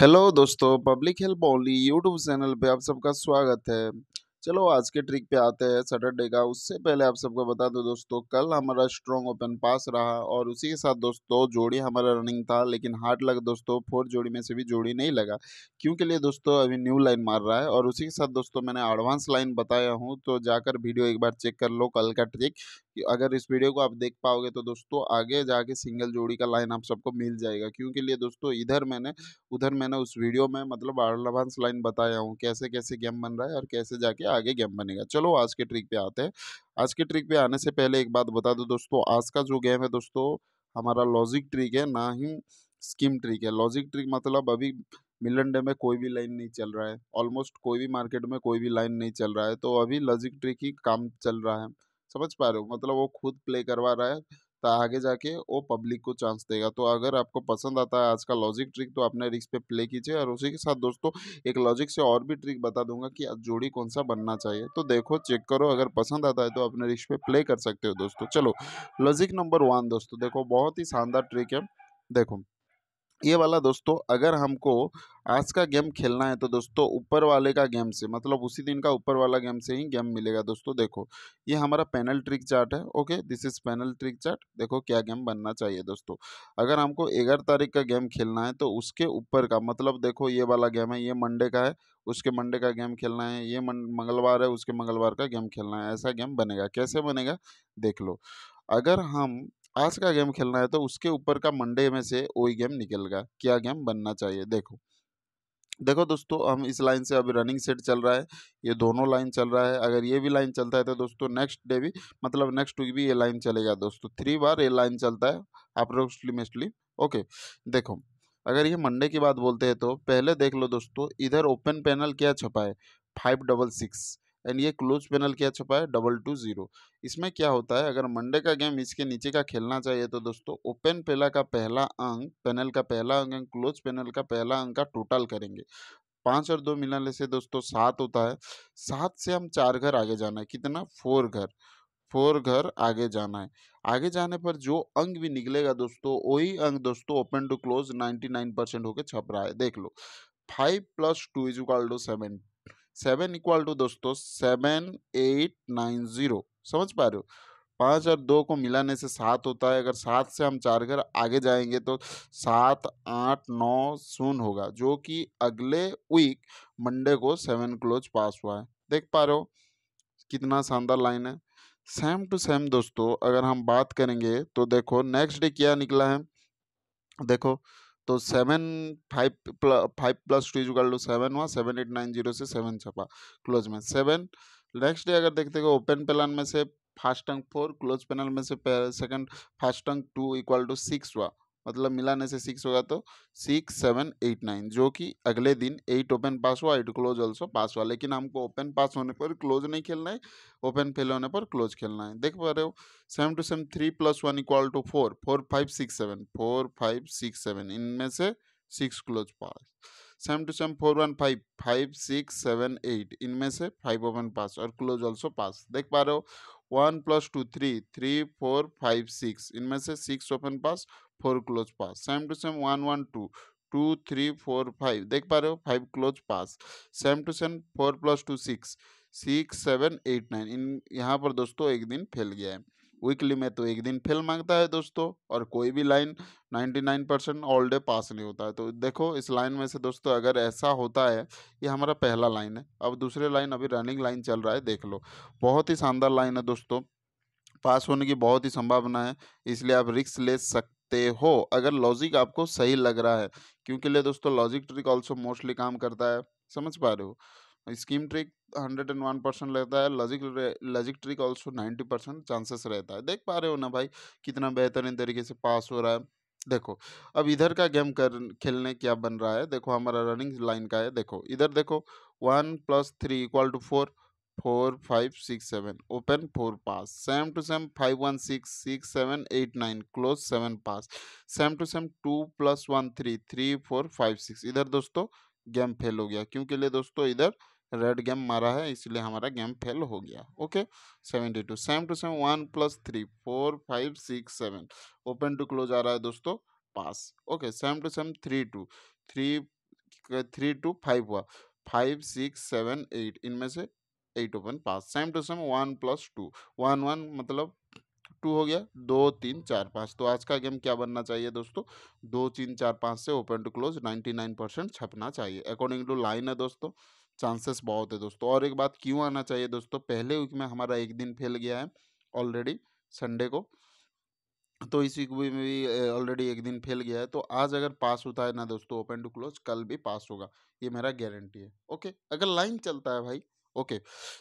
hello दोस्तों public help only YouTube channel पे आप सबका स्वागत है चलो आज के ट्रिक पे आते हैं सैटरडे का उससे पहले आप सबको बता दो दोस्तों कल हमारा स्ट्रॉन्ग ओपन पास रहा और उसी के साथ दोस्तों जोड़ी हमारा रनिंग था लेकिन हार्ड लग दोस्तों फोर जोड़ी में से भी जोड़ी नहीं लगा क्योंकि लिए दोस्तों अभी न्यू लाइन मार रहा है और उसी के साथ दोस्तों मैंने एडवांस लाइन बताया हूँ तो जाकर वीडियो एक बार चेक कर लो कल का ट्रिक अगर इस वीडियो को आप देख पाओगे तो दोस्तों आगे जाके सिंगल जोड़ी का लाइन आप सबको मिल जाएगा क्योंकि लिए दोस्तों इधर मैंने उधर मैंने उस वीडियो में मतलब आरलभांस लाइन बताया हूँ कैसे कैसे गेम बन रहा है और कैसे जाके आगे गेम बनेगा चलो आज के ट्रिक पे आते हैं आज के ट्रिक पे आने से पहले एक बात बता दो दोस्तों आज का जो गेम है दोस्तों हमारा लॉजिक ट्रिक है ना ही स्कीम ट्रिक है लॉजिक ट्रिक मतलब अभी मिलन डे में कोई भी लाइन नहीं चल रहा है ऑलमोस्ट कोई भी मार्केट में कोई भी लाइन नहीं चल रहा है तो अभी लॉजिक ट्रिक ही काम चल रहा है समझ पा रहे हो मतलब वो खुद प्ले करवा रहा है तो आगे जाके वो पब्लिक को चांस देगा तो अगर आपको पसंद आता है आज का लॉजिक ट्रिक तो अपने रिक्स पे प्ले कीजिए और उसी के साथ दोस्तों एक लॉजिक से और भी ट्रिक बता दूंगा कि आज जोड़ी कौन सा बनना चाहिए तो देखो चेक करो अगर पसंद आता है तो अपने रिक्स पे प्ले कर सकते हो दोस्तों चलो लॉजिक नंबर वन दोस्तों देखो बहुत ही शानदार ट्रिक है देखो ये वाला दोस्तों अगर हमको आज का गेम खेलना है तो दोस्तों ऊपर वाले का गेम से मतलब उसी दिन का ऊपर वाला गेम से ही गेम मिलेगा दोस्तों देखो ये हमारा पैनल ट्रिक चार्ट है okay this is panel trick chart देखो क्या गेम बनना चाहिए दोस्तों अगर हमको ग्यारह तारीख का गेम खेलना है तो उसके ऊपर का मतलब देखो ये वाला गेम है ये मंडे का है उसके मंडे का गेम खेलना है ये मंगलवार है उसके मंगलवार का गेम खेलना है ऐसा गेम बनेगा कैसे बनेगा देख लो अगर हम आज का गेम खेलना है तो उसके ऊपर का मंडे में से वही गेम निकलेगा क्या गेम बनना चाहिए देखो देखो दोस्तों हम इस लाइन से अभी रनिंग सेट चल रहा है ये दोनों लाइन चल रहा है अगर ये भी लाइन चलता है तो दोस्तों नेक्स्ट डे भी मतलब नेक्स्ट वीक भी ये लाइन चलेगा दोस्तों थ्री बार ये लाइन चलता है अप्रोक्सीमेटली ओके देखो अगर ये मंडे की बात बोलते हैं तो पहले देख लो दोस्तों इधर ओपन पैनल क्या छपा है फाइव डबल सिक्स एंड ये क्लोज पैनल क्या छपा है डबल टू जीरो इसमें क्या होता है अगर मंडे का गेम इसके नीचे का खेलना चाहिए तो दोस्तों ओपन पेला का पहला अंक पैनल का पहला अंक एंड क्लोज पैनल का पहला अंक का टोटल करेंगे पाँच और दो मिलाने से दोस्तों सात होता है सात से हम चार घर आगे जाना है कितना फोर घर फोर घर आगे जाना है आगे जाने पर जो अंक भी निकलेगा दोस्तों वही अंक दोस्तों open to close nine percent होकर छप रहा है देख लो five plus two is to seven seven equal to दोस्तों सेवन एट नाइन जीरो समझ पा रहे हो पाँच और दो को मिलाने से सात होता है अगर सात से हम चार घर आगे जाएंगे तो सात आठ नौ शून्य होगा जो कि अगले वीक मंडे को सेवन क्लोज पास हुआ है देख पा रहे हो कितना शानदार लाइन है सेम टू सेम दोस्तों अगर हम बात करेंगे तो देखो नेक्स्ट डे क्या निकला है देखो तो seven five five plus two equal to seven हुआ सेवन एट नाइन जीरो से सेवन छपा क्लोज में सेवन नेक्स्ट डे अगर देखते हो ओपन प्लान में से फर्स्ट टंक फोर क्लोज पेनल में से सेकंड फर्स्ट टंक टू इक्वल टू सिक्स हुआ मतलब मिलाने से सिक्स होगा तो सिक्स सेवन एट नाइन जो कि अगले दिन एट ओपन पास हुआ एट क्लोज ऑल्सो पास हुआ लेकिन हमको ओपन पास होने पर क्लोज नहीं खेलना है ओपन फेल होने पर क्लोज खेलना है देख पा रहे हो seven two seven three plus one equal to four four five six seven four five six seven इनमें से six close pass seven two seven four one five five six seven eight इनमें से फाइव ओपन पास और close also pass देख पा रहे हो one plus two three three four five six इनमें से six open pass four close pass same to same one one two two three four five देख पा रहे हो five close pass same to same four plus two six six seven eight nine इन यहाँ पर दोस्तों एक दिन फैल गया है वीकली में तो एक दिन फेल मांगता है दोस्तों और कोई भी line 99 percent all day pass नहीं होता है तो देखो इस लाइन में से दोस्तों अगर ऐसा होता है ये हमारा पहला लाइन है अब दूसरे लाइन अभी रनिंग लाइन चल रहा है देख लो बहुत ही शानदार लाइन है दोस्तों पास होने की बहुत ही संभावना है इसलिए आप रिक्स ले सकते हो अगर लॉजिक आपको सही लग रहा है क्योंकि ले दोस्तों लॉजिक ट्रिक ऑल्सो मोस्टली काम करता है समझ पा रहे हो scheme trick hundred and one percent रहता है logic logic trick also ninety percent chances रहता है देख पा रहे हो ना भाई कितना बेहतरीन तरीके से पास हो रहा है देखो अब इधर का गेम कर खेलने क्या बन रहा है देखो हमारा रनिंग लाइन का है देखो इधर देखो one plus three equal to four four five six seven open four pass same to same five one six six seven eight nine close seven pass same to same two plus one three three four five six इधर दोस्तों game fail हो गया क्योंकि लिए दोस्तों इधर red game मारा है इसलिए हमारा गेम फेल हो गया okay seventy two same to same one plus three four five six seven open to close आ रहा है दोस्तों pass okay same to same three two three three two five हुआ फाइव सिक्स सेवन एट इनमें से eight open pass same to same one plus two one one मतलब two हो गया दो तीन चार पाँच तो आज का गेम क्या बनना चाहिए दोस्तों दो तीन चार पाँच से open to close ninety nine percent छपना चाहिए अकॉर्डिंग टू लाइन है दोस्तों चांसेस बहुत है दोस्तों और एक बात क्यों आना चाहिए दोस्तों पहले वीक में हमारा एक दिन फैल गया है ऑलरेडी संडे को तो इस वीक में भी ऑलरेडी एक दिन फैल गया है तो आज अगर पास होता है ना दोस्तों ओपन टू क्लोज कल भी पास होगा ये मेरा गारंटी है ओके अगर लाइन चलता है भाई ओके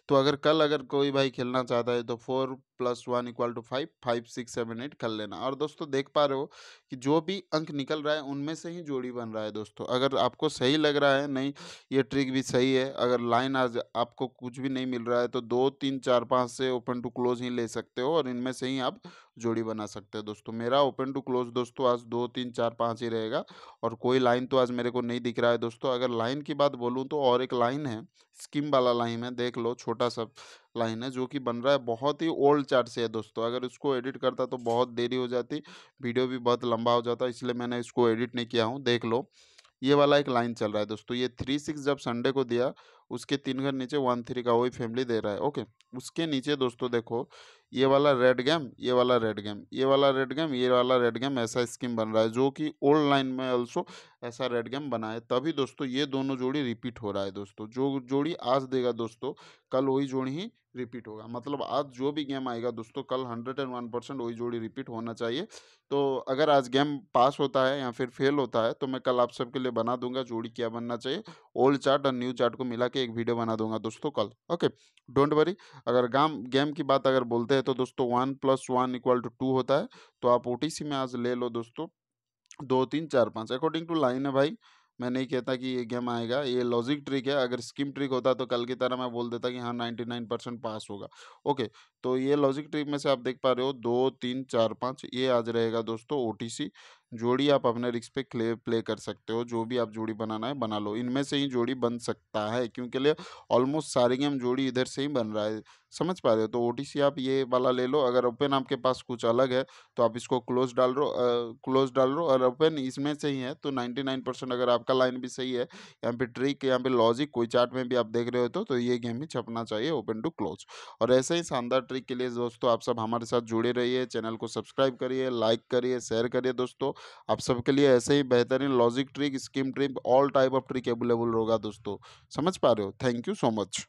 तो अगर कल अगर कोई भाई खेलना चाहता है तो four plus one equal to five five six seven eight कर लेना और दोस्तों देख पा रहे हो कि जो भी अंक निकल रहा है उनमें से ही जोड़ी बन रहा है दोस्तों अगर आपको सही लग रहा है नहीं ये ट्रिक भी सही है अगर लाइन आज आपको कुछ भी नहीं मिल रहा है तो दो तीन चार पाँच से ओपन टू क्लोज ही ले सकते हो और इनमें से ही आप जोड़ी बना सकते हो दोस्तों मेरा ओपन टू क्लोज दोस्तों आज दो तीन चार पाँच ही रहेगा और कोई लाइन तो आज मेरे को नहीं दिख रहा है दोस्तों अगर लाइन की बात बोलूँ तो और एक लाइन है स्किम वाला लाइन में देख लो छोटा सा लाइन है जो कि बन रहा है बहुत ही ओल्ड चार्ट से है दोस्तों अगर इसको एडिट करता तो बहुत देरी हो जाती वीडियो भी बहुत लंबा हो जाता इसलिए मैंने इसको एडिट नहीं किया हूँ देख लो ये वाला एक लाइन चल रहा है दोस्तों ये थ्री सिक्स जब संडे को दिया उसके तीन घर नीचे वन थ्री का वही फैमिली दे रहा है ओके उसके नीचे दोस्तों देखो ये वाला रेड गेम ये वाला रेड गेम ये वाला रेड गेम ये वाला रेड गेम ऐसा स्कीम बन रहा है जो कि ओल्ड लाइन में ऑल्सो ऐसा रेड गेम बनाए तभी दोस्तों ये दोनों जोड़ी रिपीट हो रहा है दोस्तों जो जोड़ी आज देगा दोस्तों कल वही जोड़ी ही रिपीट होगा मतलब आज जो भी गेम आएगा दोस्तों कल हंड्रेड एंड वन परसेंट वही जोड़ी रिपीट होना चाहिए तो अगर आज गेम पास होता है या फिर फेल होता है तो मैं कल आप सबके लिए बना दूंगा जोड़ी क्या बनना चाहिए ओल्ड चार्ट और न्यू चार्ट को मिला के एक वीडियो बना दूंगा दोस्तों कल ओके डोंट वरी अगर गाम गेम की बात अगर बोलते हैं तो दोस्तों one plus one equal to two होता है तो आप ओ में आज ले लो दोस्तों दो तीन चार पाँच अकॉर्डिंग टू लाइन है भाई मैं नहीं कहता कि ये गेम आएगा ये लॉजिक ट्रिक है अगर स्कीम ट्रिक होता तो कल की तरह मैं बोल देता कि हाँ नाइन्टी नाइन परसेंट पास होगा ओके तो ये लॉजिक ट्रिक में से आप देख पा रहे हो दो तीन चार पाँच ये आज रहेगा दोस्तों ओ जोड़ी आप अपने रिक्स पे प्ले प्ले कर सकते हो जो भी आप जोड़ी बनाना है बना लो इनमें से ही जोड़ी बन सकता है क्योंकि लिए ऑलमोस्ट सारे गेम जोड़ी इधर से ही बन रहा है समझ पा रहे हो तो ओ आप ये वाला ले लो अगर ओपन आपके पास कुछ अलग है तो आप इसको क्लोज डाल रो क्लोज डाल रो और ओपन इसमें से ही है तो नाइन्टी परसेंट अगर आपका लाइन भी सही है यहाँ पे ट्रिक यहाँ पे लॉजिक कोई चार्ट में भी आप देख रहे हो तो, तो ये गेम ही छपना चाहिए ओपन टू क्लोज और ऐसे ही शानदार ट्रिक के लिए दोस्तों आप सब हमारे साथ जुड़े रहिए चैनल को सब्सक्राइब करिए लाइक करिए शेयर करिए दोस्तों आप सबके लिए ऐसे ही बेहतरीन logic trick scheme trick all type of trick available होगा दोस्तों समझ पा रहे हो थैंक यू सो मच